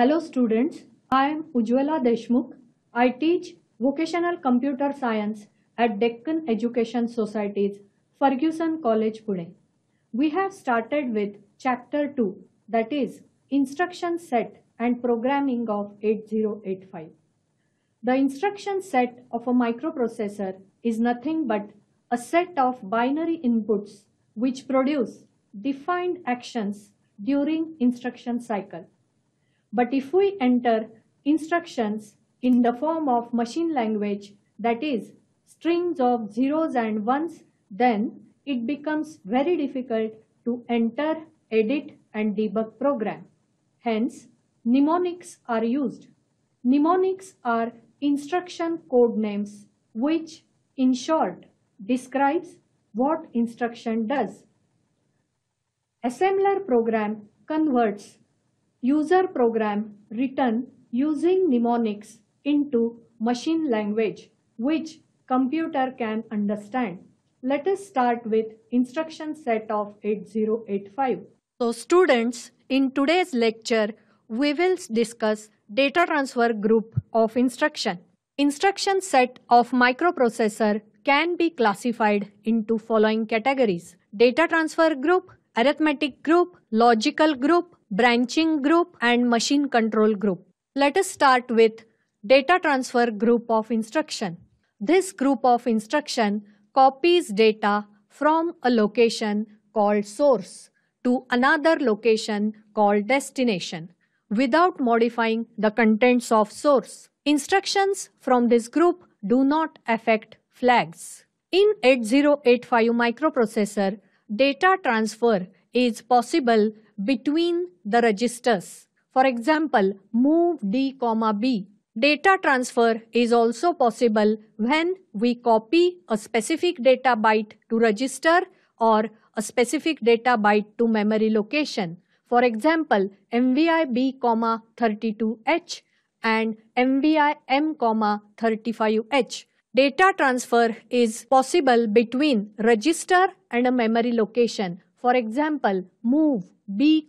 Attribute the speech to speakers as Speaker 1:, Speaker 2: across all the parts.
Speaker 1: Hello students, I am Ujwala Deshmukh. I teach Vocational Computer Science at Deccan Education Society's Ferguson College, Pune. We have started with Chapter 2, that is, Instruction Set and Programming of 8085. The instruction set of a microprocessor is nothing but a set of binary inputs which produce defined actions during instruction cycle. But if we enter instructions in the form of machine language, that is strings of zeros and ones, then it becomes very difficult to enter, edit and debug program. Hence, mnemonics are used. Mnemonics are instruction code names which in short describes what instruction does. Assembler program converts user program written using mnemonics into machine language which computer can understand. Let us start with instruction set of 8085. So students, in today's lecture, we will discuss data transfer group of instruction. Instruction set of microprocessor can be classified into following categories. Data transfer group, arithmetic group, logical group, branching group and machine control group. Let us start with data transfer group of instruction. This group of instruction copies data from a location called source to another location called destination without modifying the contents of source. Instructions from this group do not affect flags. In 8085 microprocessor, data transfer is possible between the registers. For example, move D, B. Data transfer is also possible when we copy a specific data byte to register or a specific data byte to memory location. For example, MVI B, 32H and MVI M, 35H. Data transfer is possible between register and a memory location. For example, move B,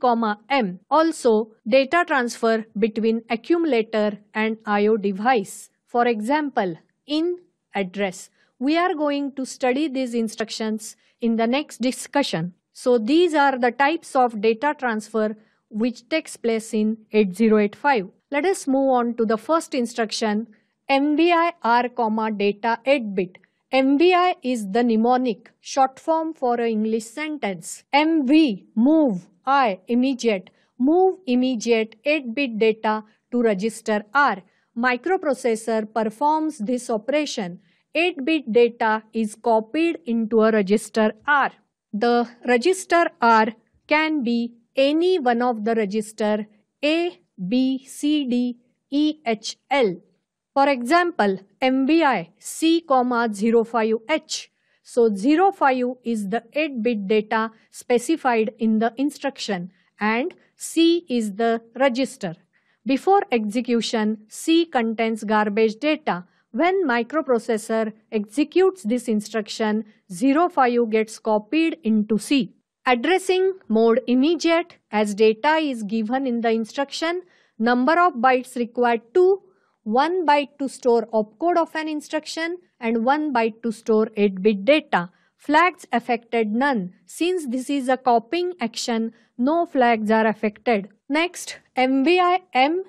Speaker 1: M. Also, data transfer between accumulator and IO device. For example, in address. We are going to study these instructions in the next discussion. So these are the types of data transfer which takes place in 8085. Let us move on to the first instruction MVIR, data 8-bit. MBI is the mnemonic, short form for an English sentence. MV, move, I, immediate, move immediate 8-bit data to register R. Microprocessor performs this operation. 8-bit data is copied into a register R. The register R can be any one of the register A, B, C, D, E, H, L. For example, MBI C 5 h So 05 is the 8-bit data specified in the instruction and C is the register. Before execution, C contains garbage data. When microprocessor executes this instruction, 05 gets copied into C. Addressing mode immediate as data is given in the instruction, number of bytes required 2 1 byte to store opcode of an instruction and 1 byte to store 8-bit data. Flags affected none. Since this is a copying action, no flags are affected. Next, MVI M,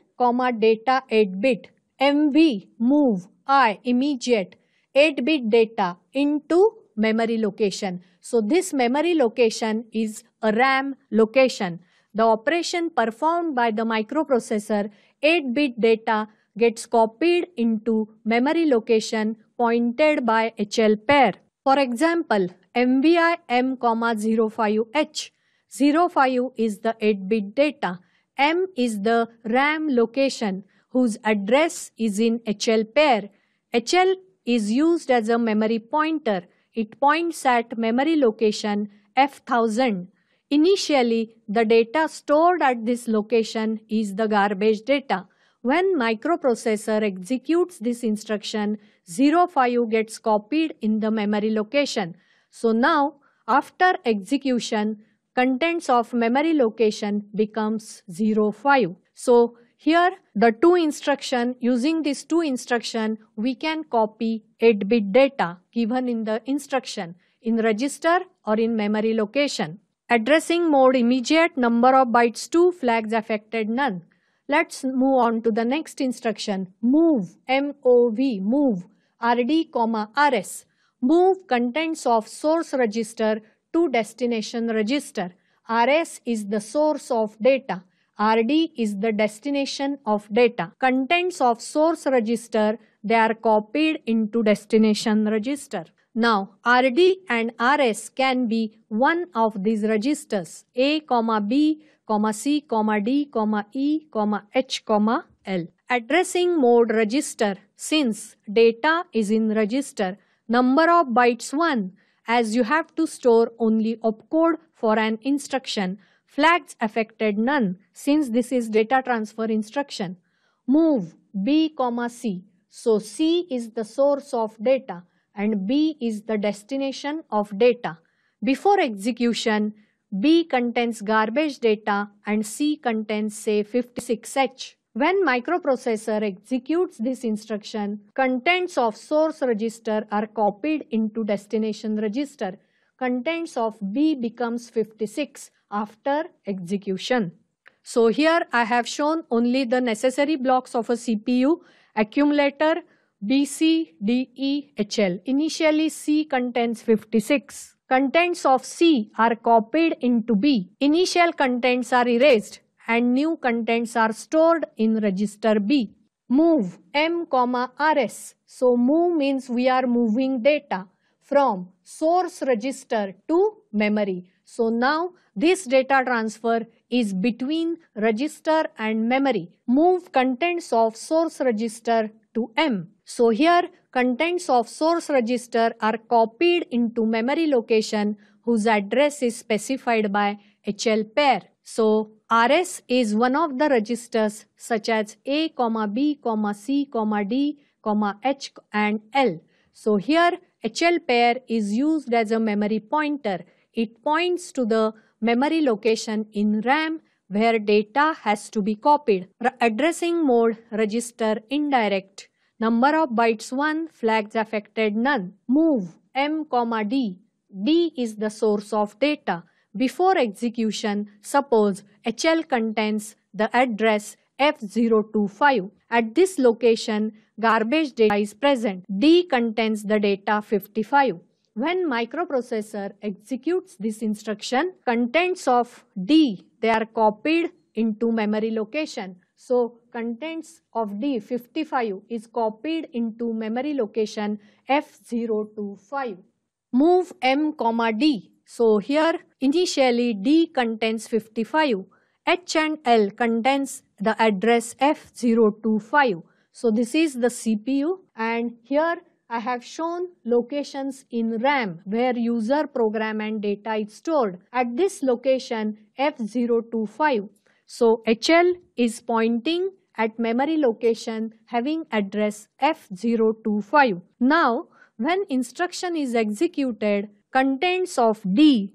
Speaker 1: data 8-bit. MV, move, I, immediate, 8-bit data into memory location. So this memory location is a RAM location. The operation performed by the microprocessor 8-bit data gets copied into memory location pointed by HL pair. For example, MVI M, M,05H. 05 is the 8-bit data. M is the RAM location whose address is in HL pair. HL is used as a memory pointer. It points at memory location F1000. Initially, the data stored at this location is the garbage data. When microprocessor executes this instruction, 05 gets copied in the memory location. So now, after execution, contents of memory location becomes 05. So here the two instruction, using these two instruction, we can copy 8-bit data given in the instruction in register or in memory location. Addressing mode immediate number of bytes 2 flags affected none. Let's move on to the next instruction. Move, M-O-V, move, RD, RS. Move contents of source register to destination register. RS is the source of data. RD is the destination of data. Contents of source register, they are copied into destination register. Now, RD and RS can be one of these registers, A, B, comma C, comma D, comma E, comma H, comma L. Addressing mode register. Since data is in register, number of bytes 1 as you have to store only opcode for an instruction. Flags affected none since this is data transfer instruction. Move B, comma C. So C is the source of data and B is the destination of data. Before execution, B contains garbage data and C contains say 56H. When microprocessor executes this instruction, contents of source register are copied into destination register. Contents of B becomes 56 after execution. So here I have shown only the necessary blocks of a CPU, accumulator, B, C, D, E, H, L. Initially C contains 56. Contents of C are copied into B. Initial contents are erased and new contents are stored in register B. Move M, RS. So move means we are moving data from source register to memory. So now this data transfer is between register and memory. Move contents of source register to M. So here contents of source register are copied into memory location whose address is specified by HL pair. So RS is one of the registers such as A, comma C, comma D, comma H and L. So here HL pair is used as a memory pointer. It points to the memory location in RAM where data has to be copied. addressing mode register indirect Number of bytes 1, flags affected none. Move M, comma D. D is the source of data. Before execution, suppose HL contains the address F025. At this location, garbage data is present. D contains the data 55. When microprocessor executes this instruction, contents of D, they are copied into memory location. So contents of D55 is copied into memory location F025. Move M, D. So here initially D contains 55. H and L contains the address F025. So this is the CPU and here I have shown locations in RAM where user program and data is stored. At this location F025, so HL is pointing at memory location having address F025. Now when instruction is executed, contents of D,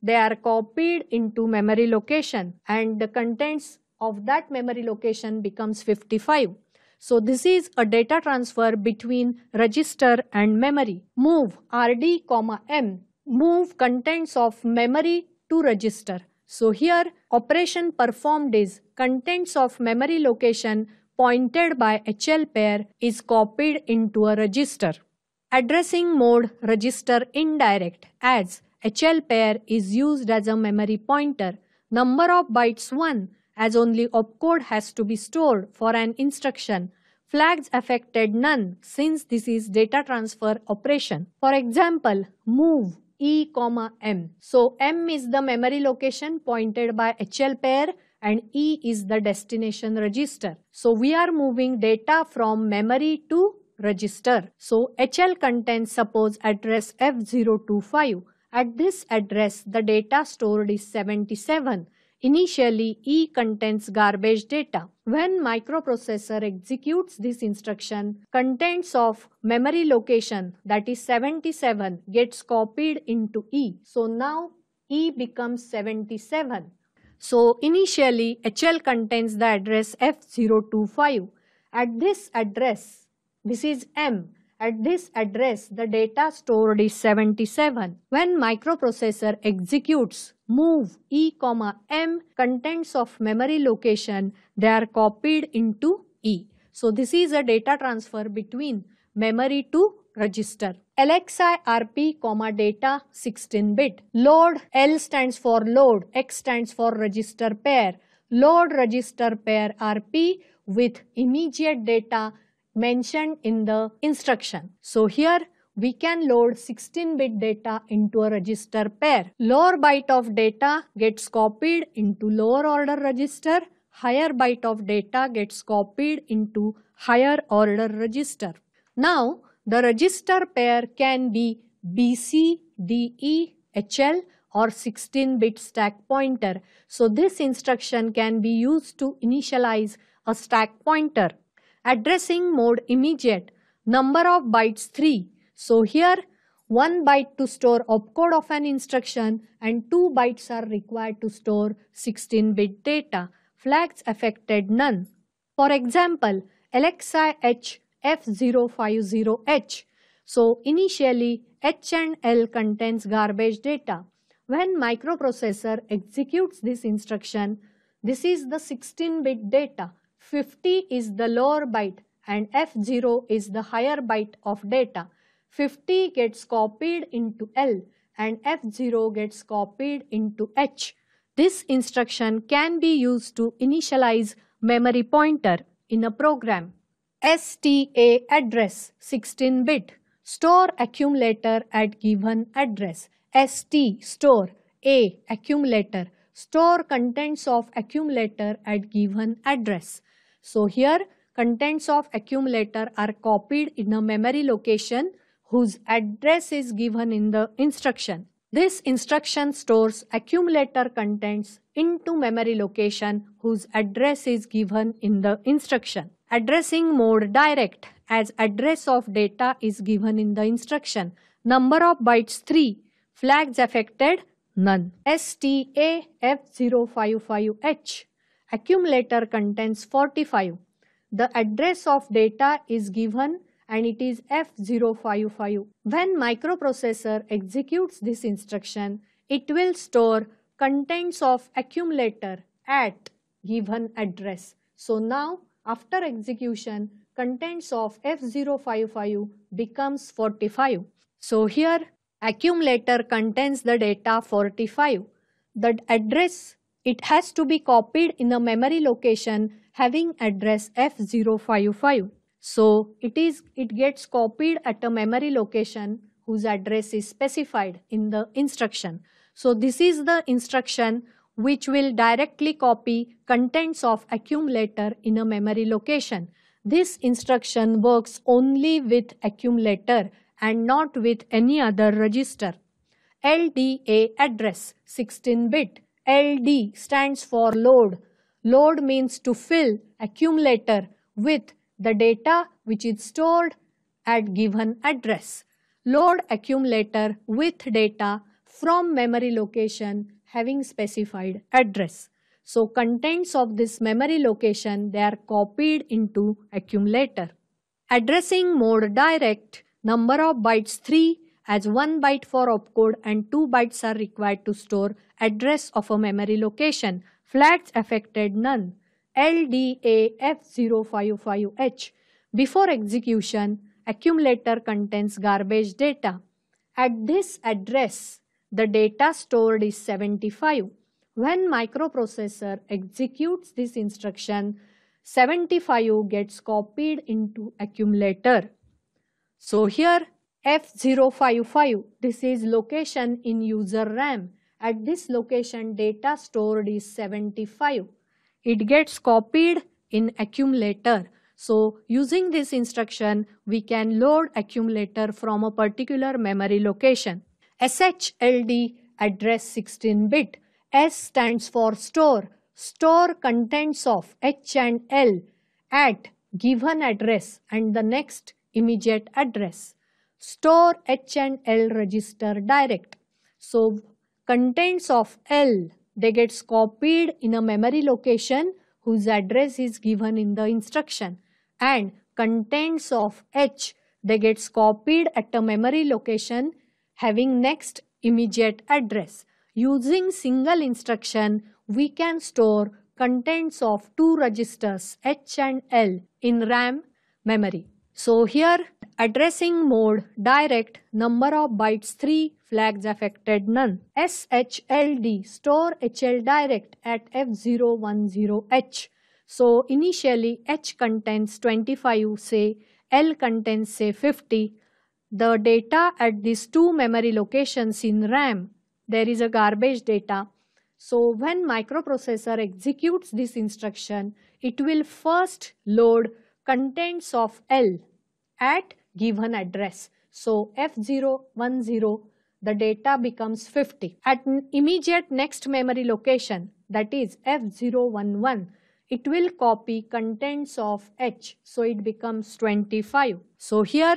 Speaker 1: they are copied into memory location and the contents of that memory location becomes 55. So this is a data transfer between register and memory. Move RD, M. Move contents of memory to register. So here operation performed is contents of memory location pointed by HL pair is copied into a register. Addressing mode register indirect as HL pair is used as a memory pointer. Number of bytes 1 as only opcode has to be stored for an instruction. Flags affected none since this is data transfer operation. For example, move E, comma M. So M is the memory location pointed by HL pair and E is the destination register. So we are moving data from memory to register. So HL contains suppose address F025. At this address the data stored is 77 Initially, E contains garbage data. When microprocessor executes this instruction, contents of memory location, that is 77, gets copied into E. So now E becomes 77. So initially, HL contains the address F025. At this address, this is M at this address, the data stored is 77. When microprocessor executes move E, M contents of memory location, they are copied into E. So this is a data transfer between memory to register. rp comma data 16 bit. Load L stands for load, X stands for register pair. Load register pair RP with immediate data mentioned in the instruction. So here we can load 16-bit data into a register pair. Lower byte of data gets copied into lower order register. Higher byte of data gets copied into higher order register. Now, the register pair can be BC, DE, HL or 16-bit stack pointer. So this instruction can be used to initialize a stack pointer addressing mode immediate, number of bytes 3. So here 1 byte to store opcode of an instruction and 2 bytes are required to store 16-bit data. Flags affected none. For example, LXI H F050H. So initially H and L contains garbage data. When microprocessor executes this instruction, this is the 16-bit data 50 is the lower byte and F0 is the higher byte of data. 50 gets copied into L and F0 gets copied into H. This instruction can be used to initialize memory pointer in a program. STA address 16 bit store accumulator at given address ST store A accumulator store contents of accumulator at given address so here contents of accumulator are copied in a memory location whose address is given in the instruction. This instruction stores accumulator contents into memory location whose address is given in the instruction. Addressing mode direct as address of data is given in the instruction. Number of bytes 3. Flags affected none. STAF055H Accumulator contains 45. The address of data is given and it is F055. When microprocessor executes this instruction, it will store contents of accumulator at given address. So now after execution, contents of F055 becomes 45. So here accumulator contains the data 45. The address it has to be copied in a memory location having address F055. So it is it gets copied at a memory location whose address is specified in the instruction. So this is the instruction which will directly copy contents of accumulator in a memory location. This instruction works only with accumulator and not with any other register. LDA address 16 bit LD stands for load. Load means to fill accumulator with the data which is stored at given address. Load accumulator with data from memory location having specified address. So contents of this memory location they are copied into accumulator. Addressing mode direct number of bytes 3 as 1 byte for opcode and 2 bytes are required to store address of a memory location. Flats affected none. LDAF055H. Before execution, accumulator contains garbage data. At this address, the data stored is 75. When microprocessor executes this instruction, 75 gets copied into accumulator. So here F055, this is location in user RAM. At this location, data stored is 75. It gets copied in accumulator. So using this instruction, we can load accumulator from a particular memory location. SHLD address 16 bit. S stands for store. Store contents of H and L at given address and the next immediate address store H and L register direct. So contents of L they gets copied in a memory location whose address is given in the instruction and contents of H they gets copied at a memory location having next immediate address. Using single instruction we can store contents of two registers H and L in RAM memory. So here addressing mode direct number of bytes 3 flags affected none. SHLD store HL direct at F010H. So initially H contains 25 say L contains say 50. The data at these two memory locations in RAM there is a garbage data. So when microprocessor executes this instruction it will first load contents of L at given address. So F010 the data becomes 50. At immediate next memory location that is F011 it will copy contents of H so it becomes 25. So here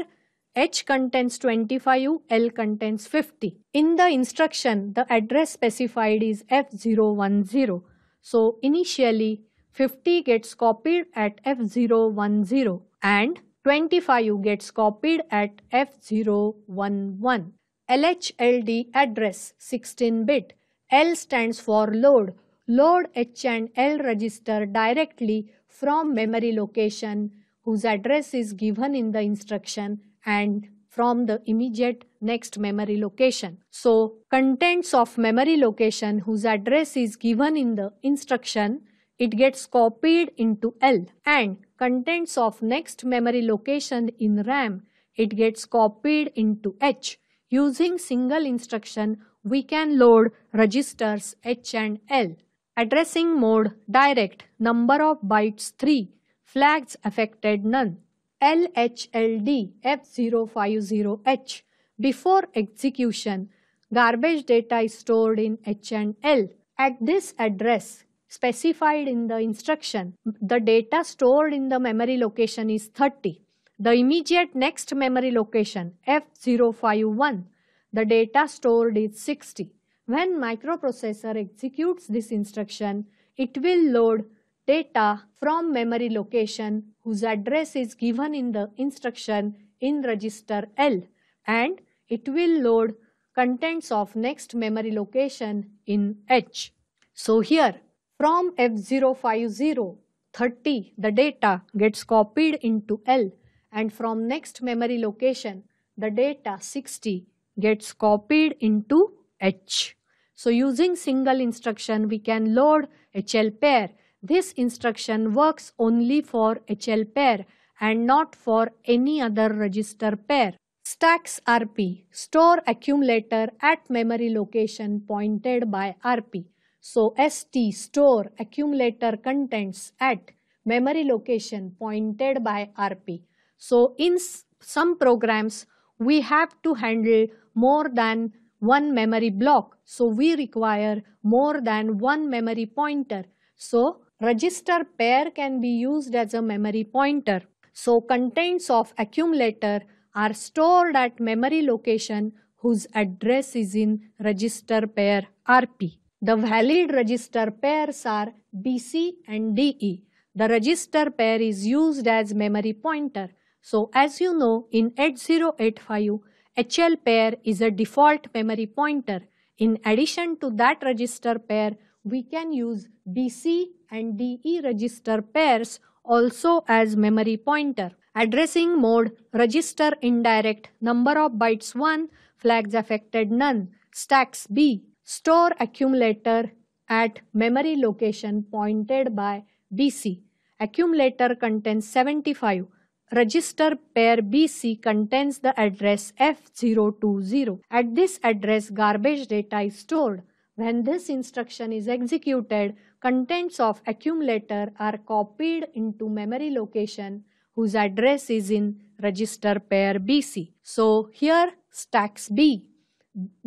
Speaker 1: H contains 25, L contains 50. In the instruction, the address specified is F010. So initially, 50 gets copied at F010 and 25 gets copied at F011. LHLD address 16 bit. L stands for load. Load H and L register directly from memory location whose address is given in the instruction and from the immediate next memory location. So, contents of memory location whose address is given in the instruction it gets copied into L and contents of next memory location in RAM, it gets copied into H. Using single instruction, we can load registers H and L. Addressing mode direct, number of bytes 3, flags affected none. LHLD F050H. Before execution, garbage data is stored in H and L. At this address, specified in the instruction, the data stored in the memory location is 30. The immediate next memory location, F051, the data stored is 60. When microprocessor executes this instruction, it will load data from memory location whose address is given in the instruction in register L and it will load contents of next memory location in H. So here from F050, 30, the data gets copied into L and from next memory location, the data 60 gets copied into H. So using single instruction, we can load HL pair. This instruction works only for HL pair and not for any other register pair. Stacks RP, store accumulator at memory location pointed by RP. So ST store accumulator contents at memory location pointed by RP. So in some programs, we have to handle more than one memory block. So we require more than one memory pointer. So register pair can be used as a memory pointer. So contents of accumulator are stored at memory location whose address is in register pair RP. The valid register pairs are BC and DE. The register pair is used as memory pointer. So as you know, in 8085, HL pair is a default memory pointer. In addition to that register pair, we can use BC and DE register pairs also as memory pointer. Addressing mode, register indirect, number of bytes 1, flags affected none, stacks B, store accumulator at memory location pointed by BC. Accumulator contains 75. Register pair BC contains the address F020. At this address, garbage data is stored. When this instruction is executed, contents of accumulator are copied into memory location whose address is in register pair BC. So here stacks B,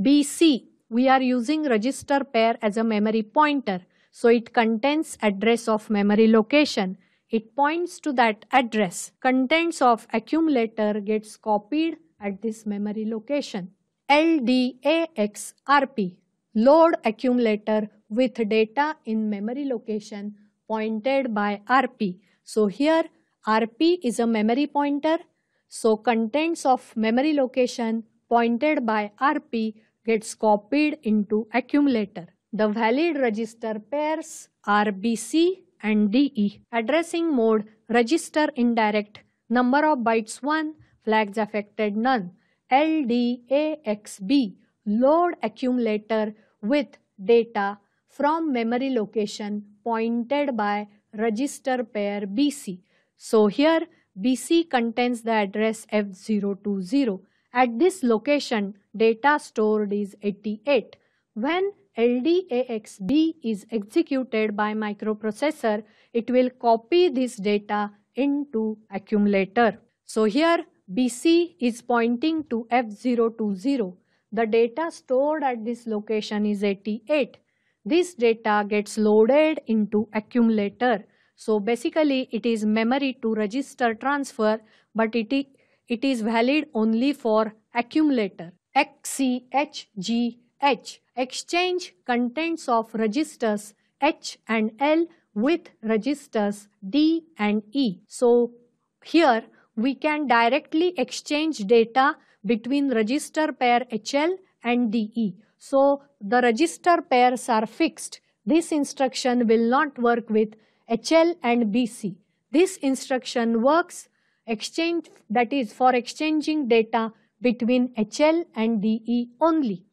Speaker 1: BC we are using register pair as a memory pointer. So it contains address of memory location. It points to that address. Contents of accumulator gets copied at this memory location. LDAXRP load accumulator with data in memory location pointed by RP. So here RP is a memory pointer. So contents of memory location pointed by RP gets copied into accumulator. The valid register pairs are BC and DE. Addressing mode register indirect number of bytes 1 flags affected none. LDAXB load accumulator with data from memory location pointed by register pair BC. So here BC contains the address F020 at this location, data stored is 88. When LDAXB is executed by microprocessor, it will copy this data into accumulator. So here BC is pointing to F020. The data stored at this location is 88. This data gets loaded into accumulator. So basically it is memory to register transfer but it it is valid only for accumulator. XCHGH exchange contents of registers H and L with registers D and E. So here we can directly exchange data between register pair HL and DE. So the register pairs are fixed. This instruction will not work with HL and BC. This instruction works exchange that is for exchanging data between HL and DE only.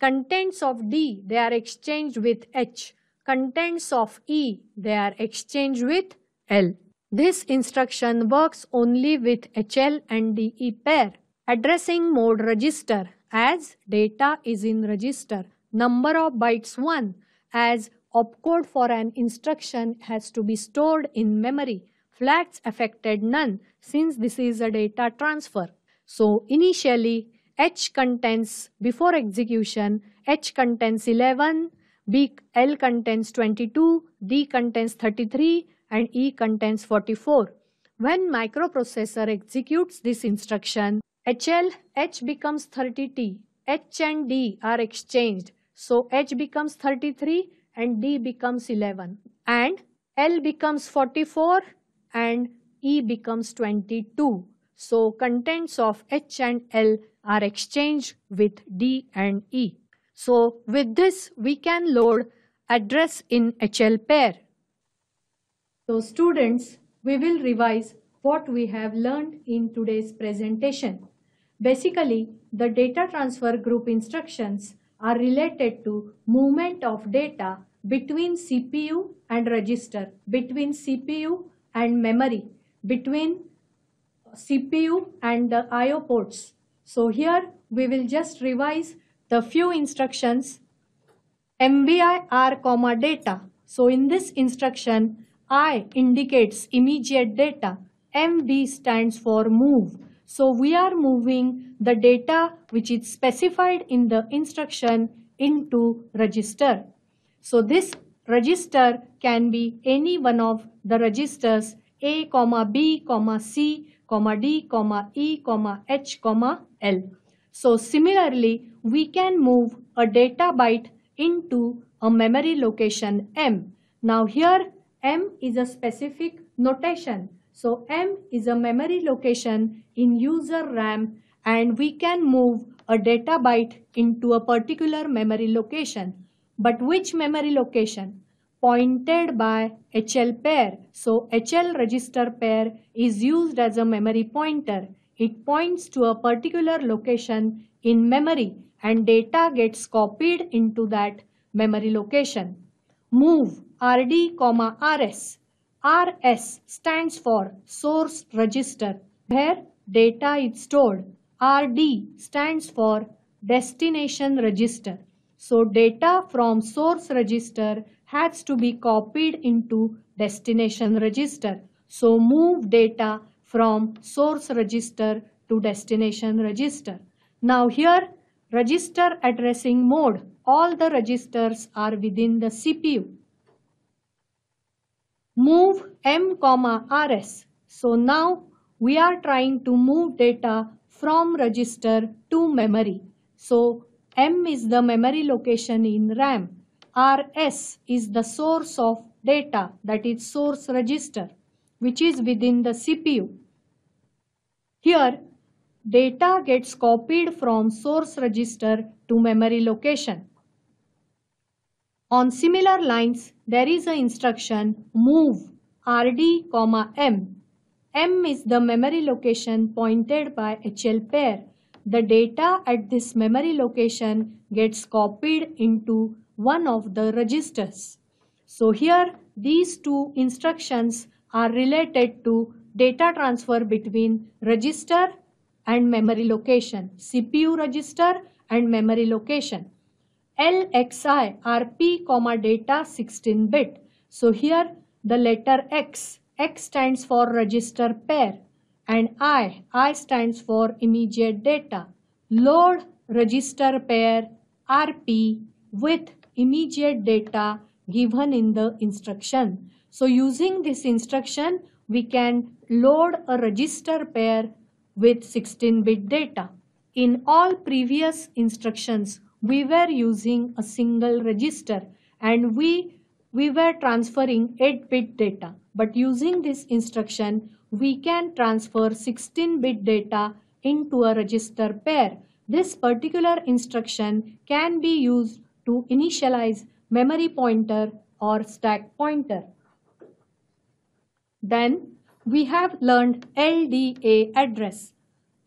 Speaker 1: Contents of D they are exchanged with H. Contents of E they are exchanged with L. This instruction works only with HL and DE pair. Addressing mode register as data is in register. Number of bytes 1 as opcode for an instruction has to be stored in memory. Flats affected none since this is a data transfer. So initially H contains before execution, H contains 11, B, L contains 22, D contains 33 and E contains 44. When microprocessor executes this instruction, HL, H becomes 30T. H and D are exchanged. So H becomes 33 and D becomes 11. And L becomes 44 and E becomes 22. So contents of H and L are exchanged with D and E. So with this we can load address in HL pair. So students, we will revise what we have learned in today's presentation. Basically, the data transfer group instructions are related to movement of data between CPU and register, between CPU and memory between CPU and the IO ports. So here we will just revise the few instructions MVI R comma data. So in this instruction I indicates immediate data. MD stands for move. So we are moving the data which is specified in the instruction into register. So this register can be any one of the registers A, comma B, comma C, comma D, comma E, comma H, comma L. So similarly, we can move a data byte into a memory location M. Now here M is a specific notation. So M is a memory location in user RAM and we can move a data byte into a particular memory location. But which memory location? Pointed by HL pair. So HL register pair is used as a memory pointer. It points to a particular location in memory and data gets copied into that memory location. Move RD, RS. RS stands for source register where data is stored. RD stands for destination register. So data from source register has to be copied into destination register. So move data from source register to destination register. Now here register addressing mode. All the registers are within the CPU. Move M, RS. So now we are trying to move data from register to memory. So M is the memory location in RAM. RS is the source of data, that is source register, which is within the CPU. Here, data gets copied from source register to memory location. On similar lines, there is an instruction move RD, M. M is the memory location pointed by HL pair the data at this memory location gets copied into one of the registers. So here these two instructions are related to data transfer between register and memory location, CPU register and memory location. LXI RP comma data 16 bit. So here the letter X, X stands for register pair and I. I stands for immediate data. Load register pair RP with immediate data given in the instruction. So using this instruction, we can load a register pair with 16-bit data. In all previous instructions, we were using a single register and we we were transferring 8-bit data. But using this instruction, we can transfer 16-bit data into a register pair. This particular instruction can be used to initialize memory pointer or stack pointer. Then we have learned LDA address.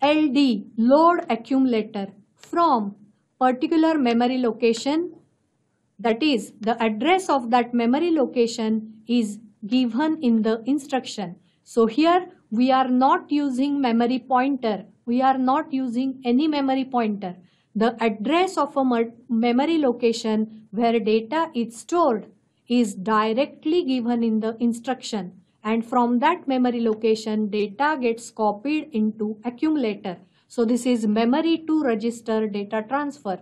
Speaker 1: LD load accumulator from particular memory location that is, the address of that memory location is given in the instruction. So here we are not using memory pointer. We are not using any memory pointer. The address of a memory location where data is stored is directly given in the instruction and from that memory location data gets copied into accumulator. So this is memory to register data transfer.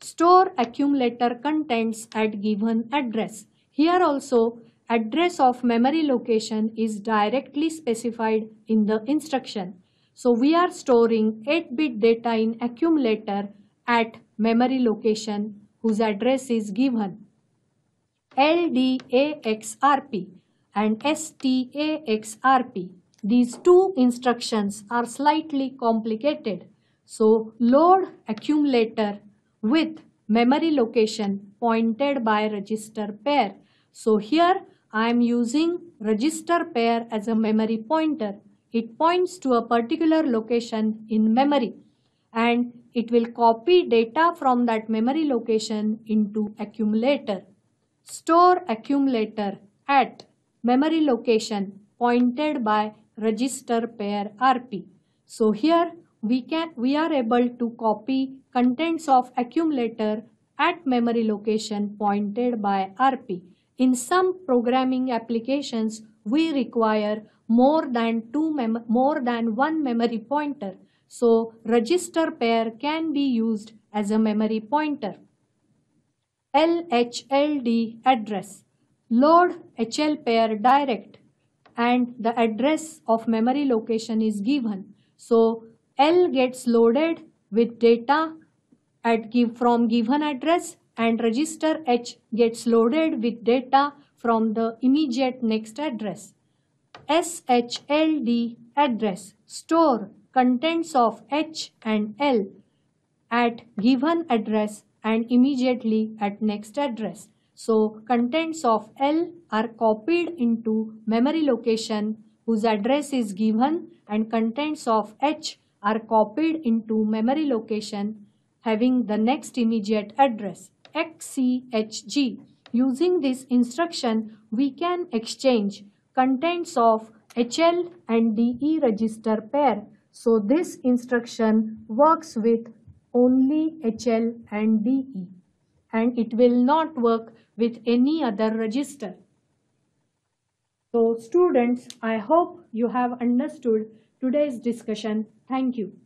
Speaker 1: Store accumulator contents at given address. Here also, address of memory location is directly specified in the instruction. So we are storing 8-bit data in accumulator at memory location whose address is given. LDAXRP and STAXRP. These two instructions are slightly complicated. So load accumulator with memory location pointed by register pair. So here I am using register pair as a memory pointer. It points to a particular location in memory and it will copy data from that memory location into accumulator. Store accumulator at memory location pointed by register pair RP. So here we can we are able to copy contents of accumulator at memory location pointed by RP. In some programming applications, we require more than two more than one memory pointer. So register pair can be used as a memory pointer. LHLD address. Load HL pair direct and the address of memory location is given. So L gets loaded with data at give, from given address and register H gets loaded with data from the immediate next address. SHLD address store contents of H and L at given address and immediately at next address. So contents of L are copied into memory location whose address is given and contents of H are copied into memory location having the next immediate address XCHG. Using this instruction, we can exchange contents of HL and DE register pair. So this instruction works with only HL and DE and it will not work with any other register. So students, I hope you have understood today's discussion Thank you.